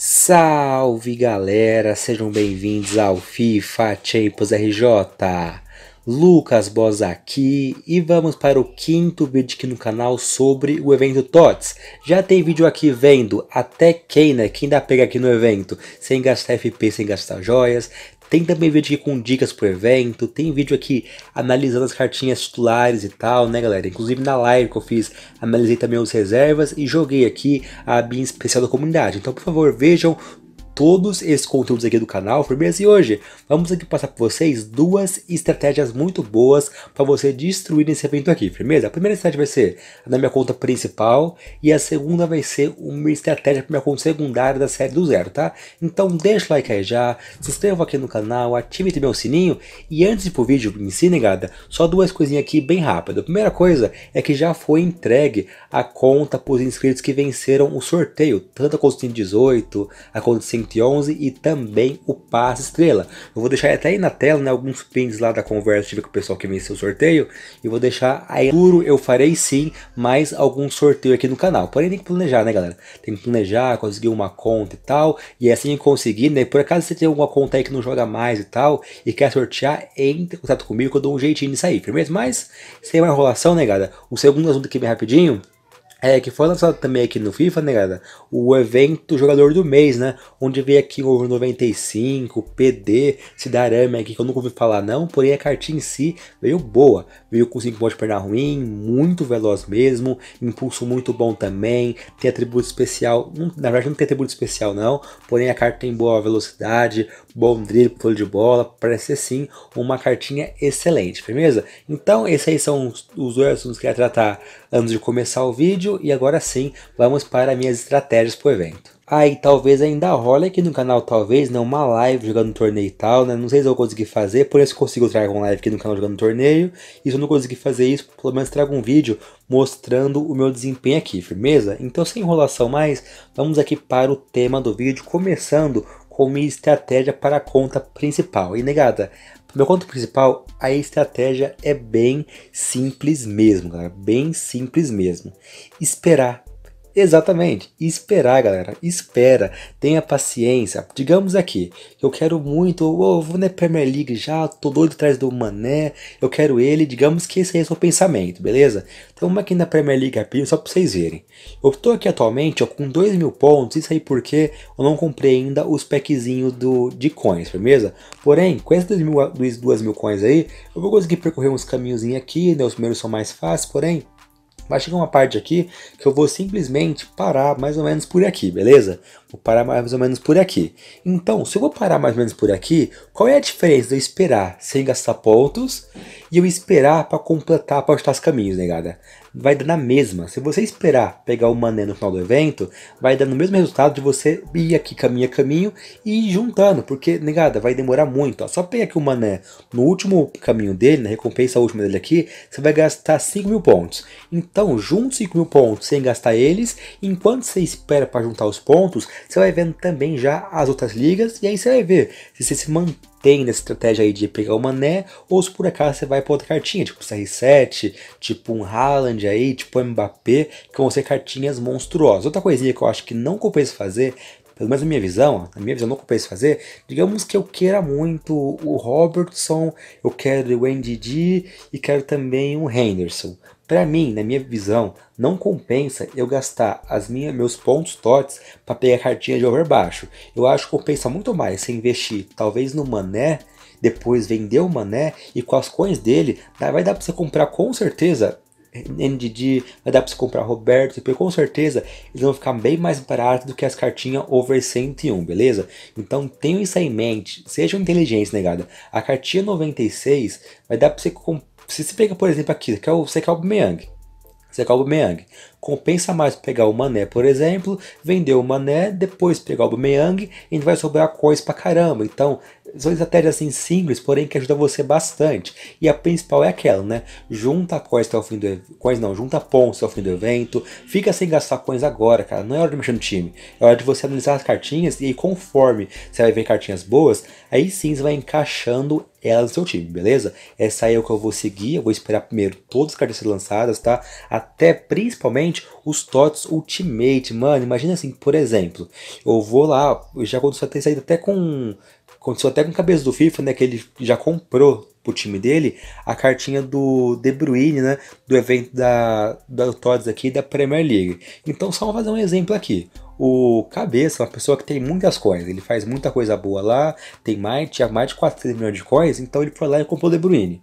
Salve galera, sejam bem-vindos ao FIFA Champions RJ. Lucas Boss aqui e vamos para o quinto vídeo aqui no canal sobre o evento TOTS. Já tem vídeo aqui vendo até quem, né, quem dá pega aqui no evento, sem gastar FP, sem gastar joias. Tem também vídeo aqui com dicas pro evento, tem vídeo aqui analisando as cartinhas titulares e tal, né galera? Inclusive na live que eu fiz, analisei também as reservas e joguei aqui a abinha especial da comunidade. Então por favor, vejam todos esses conteúdos aqui do canal firmeza? e hoje vamos aqui passar para vocês duas estratégias muito boas para você destruir esse evento aqui, firmeza? A primeira estratégia vai ser na minha conta principal e a segunda vai ser uma estratégia para minha conta secundária da série do zero, tá? Então deixa o like aí já, se inscreva aqui no canal, ative também o sininho e antes de ir pro vídeo me si, negada, só duas coisinhas aqui bem rápido. A primeira coisa é que já foi entregue a conta para os inscritos que venceram o sorteio, tanto a conta 118, a conta 5 11 e também o Passe Estrela. Eu vou deixar até aí na tela né, alguns pins lá da conversa, tive com o pessoal que venceu o sorteio, e vou deixar aí duro, eu farei sim mais algum sorteio aqui no canal. Porém tem que planejar, né galera? Tem que planejar, conseguir uma conta e tal, e é assim conseguir, né? Por acaso você tem alguma conta aí que não joga mais e tal, e quer sortear, entre em contato comigo que eu dou um jeitinho nisso aí, firmeza? Mas, sem mais enrolação, né galera? O segundo assunto aqui bem rapidinho, é, que foi lançado também aqui no FIFA, né, galera? O evento Jogador do Mês, né? Onde veio aqui o 95, PD, Cidarame aqui, que eu nunca ouvi falar não, porém a cartinha em si veio boa. Veio com 5 pontos de perna ruim, muito veloz mesmo, impulso muito bom também, tem atributo especial, na verdade não tem atributo especial não, porém a carta tem boa velocidade, bom drible, controle de bola, parece ser sim uma cartinha excelente, firmeza? Então esses aí são os dois assuntos que eu ia tratar antes de começar o vídeo e agora sim vamos para minhas estratégias para o evento. Aí ah, talvez ainda rola aqui no canal, talvez, né, uma live jogando torneio e tal, né, não sei se eu vou conseguir fazer, por isso consigo trazer uma live aqui no canal jogando torneio, e se eu não conseguir fazer isso, pelo menos trago um vídeo mostrando o meu desempenho aqui, firmeza? Então sem enrolação mais, vamos aqui para o tema do vídeo, começando com minha estratégia para a conta principal. E negada, meu conto principal, a estratégia é bem simples mesmo, cara, bem simples mesmo. Esperar Exatamente. Esperar, galera. Espera. Tenha paciência. Digamos aqui, eu quero muito, oh, vou na Premier League já, tô doido atrás do Mané, eu quero ele. Digamos que esse aí é o seu pensamento, beleza? Então vamos aqui na Premier League rapidinho, só pra vocês verem. Eu tô aqui atualmente ó, com 2 mil pontos, isso aí porque eu não comprei ainda os packzinhos do, de coins, beleza? Porém, com essas 2 mil, mil coins aí, eu vou conseguir percorrer uns caminhozinhos aqui, né? Os primeiros são mais fáceis, porém Vai chegar uma parte aqui que eu vou simplesmente parar mais ou menos por aqui, beleza? Vou parar mais ou menos por aqui. Então, se eu vou parar mais ou menos por aqui, qual é a diferença de eu esperar sem gastar pontos e eu esperar para completar para os caminhos, negada? vai dar na mesma. Se você esperar pegar o mané no final do evento, vai dar no mesmo resultado de você ir aqui caminho a caminho e ir juntando, porque, negada, vai demorar muito. Ó. Só pega aqui o mané no último caminho dele, na recompensa última dele aqui, você vai gastar 5 mil pontos. Então, junte 5 mil pontos sem gastar eles, enquanto você espera para juntar os pontos, você vai vendo também já as outras ligas, e aí você vai ver se você se mantém tem nessa estratégia aí de pegar o Mané, ou se por acaso você vai para outra cartinha, tipo CR7, tipo um Haaland aí, tipo Mbappé, que vão ser cartinhas monstruosas. Outra coisinha que eu acho que não compensa fazer, pelo menos na minha visão, na minha visão não compensa fazer, digamos que eu queira muito o Robertson, eu quero o D e quero também o Henderson. Para mim, na minha visão, não compensa eu gastar as minhas meus pontos TOTS para pegar cartinha de over baixo. Eu acho que compensa muito mais você investir talvez no mané, depois vender o mané e com as coins dele, vai dar para você comprar com certeza NDD, vai dar para você comprar Roberto, porque com certeza eles vão ficar bem mais baratos do que as cartinhas over 101, beleza? Então tenha isso aí em mente, seja inteligência negada. A cartinha 96 vai dar para você comprar se você pega, por exemplo, aqui, é você quer o Secal Você quer o Aubameyang. Compensa mais pegar o Mané, por exemplo, vender o Mané, depois pegar o Meang, e vai sobrar coins pra caramba. Então, são estratégias assim simples, porém que ajudam você bastante. E a principal é aquela, né? Junta coins até o fim do coins não, junta pontos ao fim do evento. Fica sem gastar coins agora, cara. Não é hora de mexer no time. É hora de você analisar as cartinhas e aí, conforme você vai ver cartinhas boas, aí sim você vai encaixando é ela do seu time, beleza? Essa aí é o que eu vou seguir, eu vou esperar primeiro todas as cartas serem lançadas, tá? Até principalmente os TOTS Ultimate, mano, imagina assim, por exemplo, eu vou lá, já aconteceu até saído até com... Aconteceu até com o cabeça do FIFA, né, que ele já comprou pro time dele a cartinha do De Bruyne, né, do evento da, da TOTS aqui da Premier League. Então só vou fazer um exemplo aqui o Cabeça uma pessoa que tem muitas coisas ele faz muita coisa boa lá, tem mais, tinha mais de 400 milhões de coisas então ele foi lá e comprou o De Bruyne.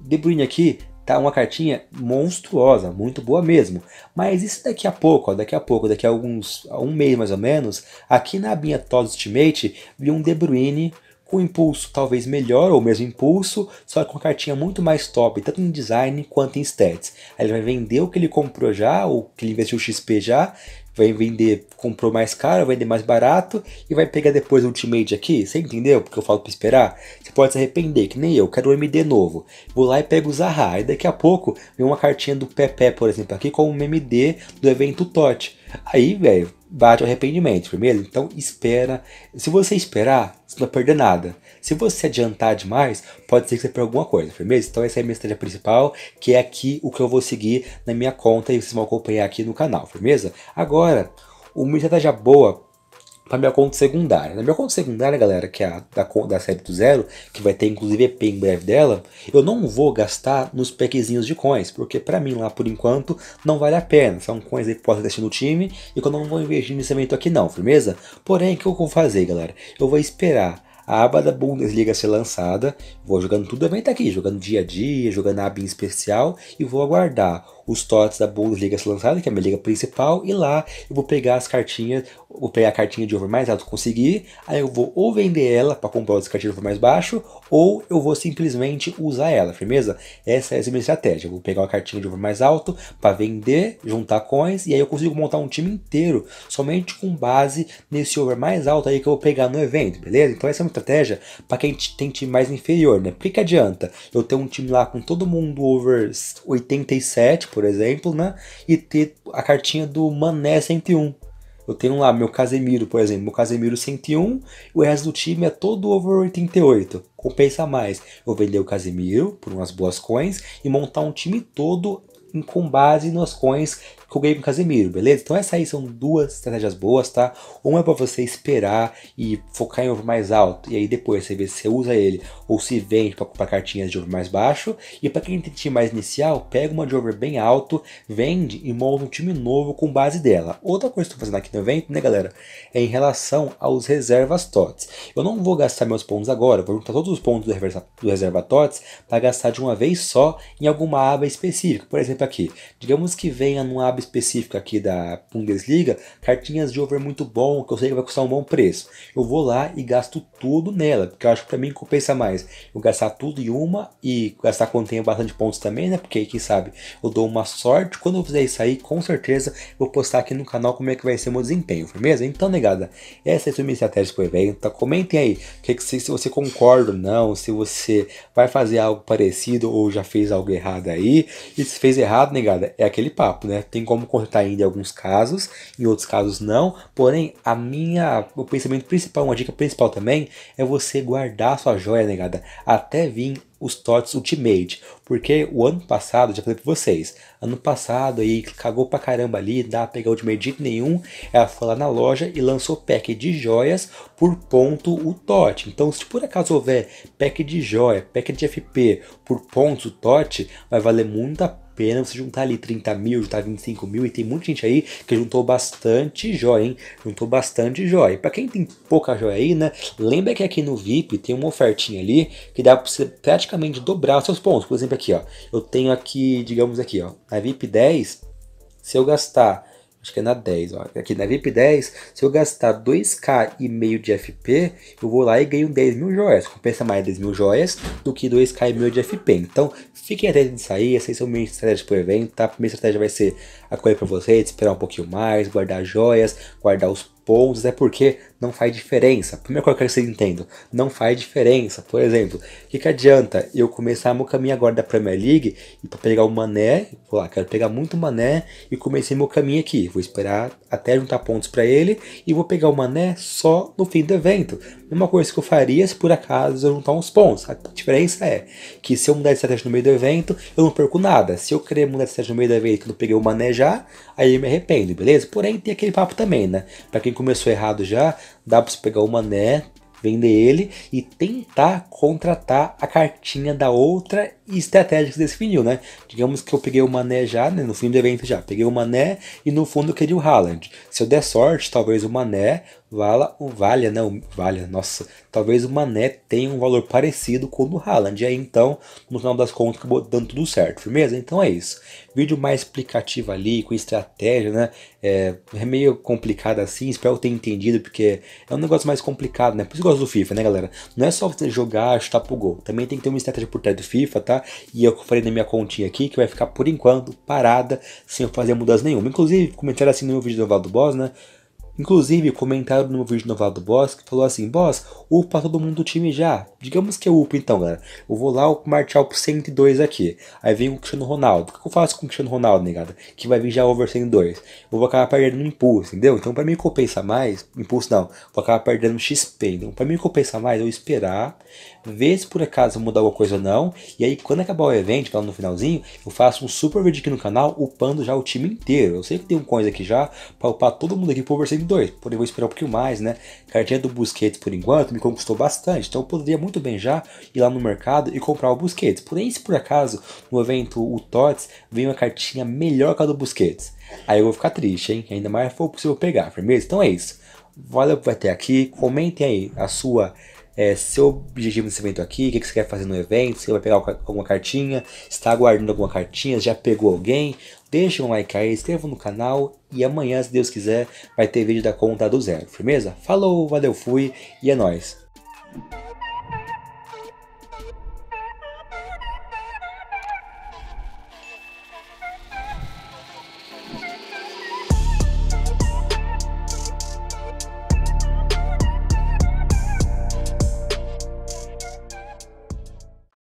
De Bruyne aqui tá uma cartinha monstruosa, muito boa mesmo. Mas isso daqui a pouco, ó, daqui a pouco, daqui a alguns um mês mais ou menos, aqui na minha Todd Ultimate, vi um De Bruyne com impulso talvez melhor, ou mesmo impulso, só com uma cartinha muito mais top, tanto em design quanto em stats. Aí ele vai vender o que ele comprou já, ou que ele investiu XP já, vai vender, comprou mais caro, vai vender mais barato e vai pegar depois o Ultimate aqui, você entendeu? Porque eu falo pra esperar. Você pode se arrepender, que nem eu, quero um MD novo. Vou lá e pego o Zaha, e daqui a pouco vem uma cartinha do Pepe, por exemplo, aqui com um MD do evento TOT. Aí, velho, bate o arrependimento primeiro. Então espera. Se você esperar, você não vai perder nada. Se você adiantar demais, pode ser que você perca alguma coisa, firmeza? Então essa é a minha estratégia principal, que é aqui o que eu vou seguir na minha conta e vocês vão acompanhar aqui no canal, firmeza? Agora, uma estratégia boa para minha conta secundária. Na minha conta secundária, galera, que é a da, da série do zero, que vai ter inclusive EP em breve dela, eu não vou gastar nos packzinhos de coins, porque para mim lá por enquanto não vale a pena. São coins aí que posso investir no time e que eu não vou investir nesse evento aqui não, firmeza? Porém, o que eu vou fazer, galera? Eu vou esperar a aba da Bundesliga ser lançada, vou jogando tudo evento aqui, jogando dia a dia, jogando a aba em especial e vou aguardar os TOTS da Bundesliga ser lançada, que é a minha liga principal, e lá eu vou pegar as cartinhas, vou pegar a cartinha de over mais alto que conseguir, aí eu vou ou vender ela para comprar outras cartinhas de over mais baixo, ou eu vou simplesmente usar ela, firmeza? Essa é a minha estratégia. Eu vou pegar uma cartinha de over mais alto para vender, juntar coins, e aí eu consigo montar um time inteiro somente com base nesse over mais alto aí que eu vou pegar no evento, beleza? Então essa é uma estratégia para quem tem time mais inferior, né? Por que, que adianta eu ter um time lá com todo mundo over 87, por exemplo, né? E ter a cartinha do Mané 101. Eu tenho lá meu Casemiro, por exemplo, meu Casemiro 101, o resto do time é todo over 88. Compensa mais eu vender o Casemiro por umas boas coins e montar um time todo com base nas coins com o Casemiro, beleza? Então essas aí são duas estratégias boas, tá? Uma é para você esperar e focar em over mais alto, e aí depois você vê se você usa ele ou se vende para comprar cartinhas de over mais baixo. E para quem tem time mais inicial, pega uma de over bem alto, vende e monta um time novo com base dela. Outra coisa que eu tô fazendo aqui no evento, né galera, é em relação aos reservas TOTS. Eu não vou gastar meus pontos agora, vou juntar todos os pontos do reserva, do reserva TOTS para gastar de uma vez só em alguma aba específica. Por exemplo aqui, digamos que venha numa aba específica aqui da Bundesliga, cartinhas de over muito bom, que eu sei que vai custar um bom preço. Eu vou lá e gasto tudo nela, porque eu acho que pra mim compensa mais eu gastar tudo em uma e gastar quando tenho bastante pontos também, né? Porque aí, quem sabe, eu dou uma sorte. Quando eu fizer isso aí, com certeza, vou postar aqui no canal como é que vai ser meu desempenho, firmeza? Então, negada, essa é a minha estratégia pro evento. Tá? Comentem aí que que, se, se você concorda ou não, se você vai fazer algo parecido ou já fez algo errado aí. E se fez errado, negada, é aquele papo, né? Tem que como cortar ainda em alguns casos, em outros casos não. Porém, a minha, o pensamento principal, uma dica principal também, é você guardar sua joia, negada, até vir os TOTS Ultimate, porque o ano passado, já falei pra vocês, ano passado aí cagou pra caramba ali, dá pra pegar Ultimate de nenhum, ela foi lá na loja e lançou pack de joias por ponto o TOT. Então se por acaso houver pack de joia, pack de FP por ponto o TOT, vai valer muito a pena você juntar ali 30 mil, juntar 25 mil, e tem muita gente aí que juntou bastante joia, hein? Juntou bastante joia. Para quem tem pouca joia aí, né? Lembra que aqui no VIP tem uma ofertinha ali que dá para você praticamente dobrar seus pontos. Por exemplo, aqui, ó. Eu tenho aqui, digamos aqui, ó, na VIP 10, se eu gastar Acho que é na 10, ó. Aqui na VIP 10, se eu gastar 2k e meio de FP, eu vou lá e ganho 10 mil joias. Compensa mais 10 mil joias do que 2k e meio de FP. Então, fiquem atentos nisso aí. Essas são minhas estratégias pro evento, tá? A minha estratégia vai ser acolher pra vocês, esperar um pouquinho mais, guardar joias, guardar os pontos, é porque não faz diferença. Primeira coisa que eu quero que vocês entendam, não faz diferença. Por exemplo, o que, que adianta eu começar meu caminho agora da Premier League e para pegar o Mané, vou lá, quero pegar muito Mané e comecei meu caminho aqui. Vou esperar até juntar pontos para ele e vou pegar o Mané só no fim do evento. Mesma coisa que eu faria se por acaso eu juntar tá uns pontos. A diferença é que se eu mudar de estratégia no meio do evento, eu não perco nada. Se eu querer mudar de estratégia no meio do evento e não peguei o Mané já, aí eu me arrependo, beleza? Porém, tem aquele papo também, né? Para quem quem começou errado já, dá para você pegar o mané, vender ele e tentar contratar a cartinha da outra estratégicas desse vinil, né? Digamos que eu peguei o Mané já, né, no fim do evento já, peguei o Mané e no fundo eu queria o Haaland. Se eu der sorte, talvez o Mané vala, o valha, né, o, valha, nossa, talvez o Mané tenha um valor parecido com o do Haaland. E aí então, no final das contas, acabou dando tudo certo, firmeza? Então é isso. Vídeo mais explicativo ali, com estratégia, né? É, é meio complicado assim, espero ter entendido, porque é um negócio mais complicado, né? Por isso eu gosto do FIFA, né, galera? Não é só você jogar, chutar pro gol, também tem que ter uma estratégia por trás do FIFA, tá? tá? E eu falei na minha continha aqui que vai ficar por enquanto parada, sem eu fazer mudança nenhuma. Inclusive, comentaram assim no meu vídeo do Valdo Boss, né? Inclusive, comentaram no meu vídeo do Valdo Boss que falou assim: Boss, upa todo mundo do time já. Digamos que eu upo então, galera. Eu vou lá marchar pro 102 aqui. Aí vem o Cristiano Ronaldo. O que eu faço com o Cristiano Ronaldo, negada? Que vai vir já over 102. Eu vou acabar perdendo um impulso, entendeu? Então, pra mim compensa mais. Impulso não. Vou acabar perdendo XP. Então, pra mim compensa mais eu esperar ver se por acaso muda alguma coisa ou não. E aí, quando acabar o evento, é lá no finalzinho, eu faço um super vídeo aqui no canal, upando já o time inteiro. Eu sei que tem um coins aqui já, pra upar todo mundo aqui pro Overseed 2. Porém, vou esperar um pouquinho mais, né? cartinha do Busquets, por enquanto, me conquistou bastante. Então, eu poderia muito bem já ir lá no mercado e comprar o Busquets. Porém, se por acaso, no evento o Tots, vem uma cartinha melhor que a do Busquets. Aí eu vou ficar triste, hein? Ainda mais for possível pegar, firmeza? Então é isso. Valeu por até aqui. Comentem aí a sua é, seu objetivo nesse evento aqui, o que, que você quer fazer no evento, se vai pegar alguma cartinha, está aguardando alguma cartinha, já pegou alguém, deixa um like aí, inscreva no canal e amanhã, se Deus quiser, vai ter vídeo da conta do zero, firmeza? Falou, valeu, fui e é nóis!